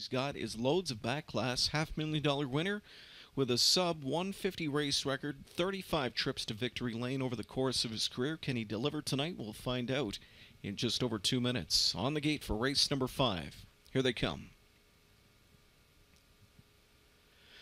He's got is loads of back class, half million dollar winner with a sub 150 race record, 35 trips to victory lane over the course of his career. Can he deliver tonight? We'll find out in just over two minutes. On the gate for race number five. Here they come.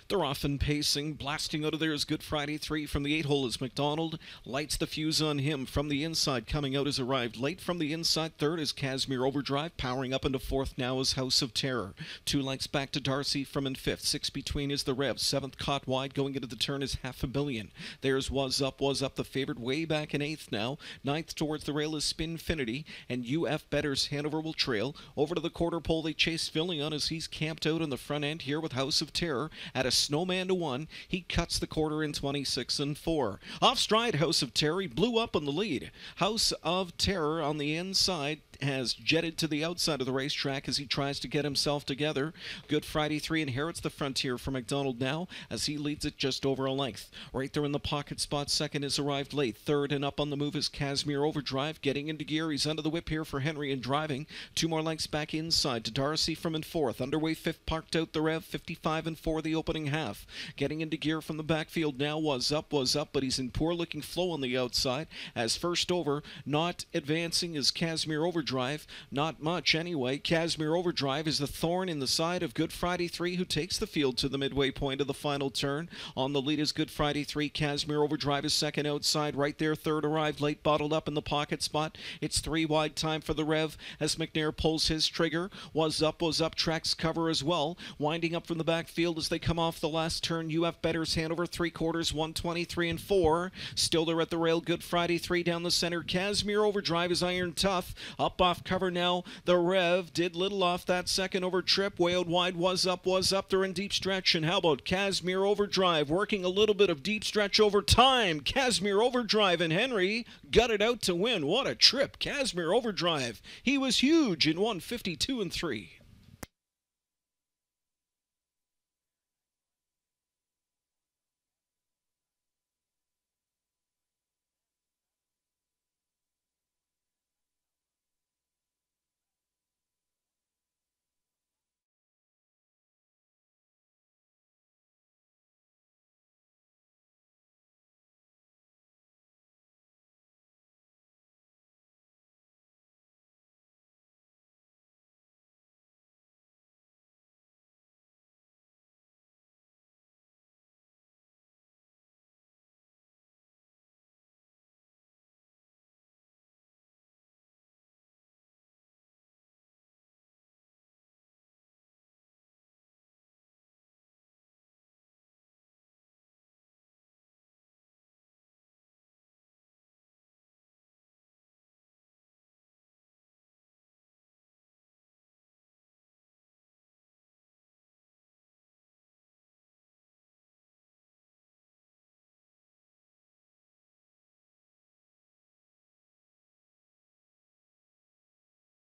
They're off and pacing, blasting out of there is Good Friday 3 from the 8 hole is McDonald. Lights the fuse on him from the inside. Coming out has arrived late from the inside. Third is Casimir Overdrive. Powering up into fourth now is House of Terror. Two lengths back to Darcy from in fifth. Six between is the Rev. Seventh caught wide. Going into the turn is half a billion. There's Was Up, Was Up, the favorite way back in eighth now. Ninth towards the rail is Spinfinity. And UF Betters Hanover will trail. Over to the quarter pole they chase Villion as he's camped out in the front end here with House of Terror at a Snowman to one. He cuts the quarter in 26 and four. Off stride, House of Terry blew up on the lead. House of Terror on the inside has jetted to the outside of the racetrack as he tries to get himself together. Good Friday 3 inherits the frontier for McDonald now as he leads it just over a length. Right there in the pocket spot, second has arrived late. Third and up on the move is Casimir Overdrive getting into gear. He's under the whip here for Henry and driving. Two more lengths back inside to Darcy from in fourth. Underway fifth, parked out the rev, 55 and 4 the opening half. Getting into gear from the backfield now was up, was up, but he's in poor looking flow on the outside as first over, not advancing is Casimir Overdrive. Not much anyway. Casimir Overdrive is the thorn in the side of Good Friday 3 who takes the field to the midway point of the final turn. On the lead is Good Friday 3. Casimir Overdrive is second outside, right there, third arrived, late bottled up in the pocket spot. It's three wide time for the Rev as McNair pulls his trigger. Was up, was up, tracks cover as well. Winding up from the backfield as they come off the last turn. UF Better's Hanover, three quarters, 123 and four. Stiller at the rail, Good Friday, three down the center. Casimir Overdrive is iron tough. Up off cover now. The Rev did little off that second over trip. Way wide was up, was up. They're in deep stretch. And how about Casimir Overdrive working a little bit of deep stretch over time? Casimir Overdrive and Henry got it out to win. What a trip. Casimir Overdrive. He was huge in 152 and 3.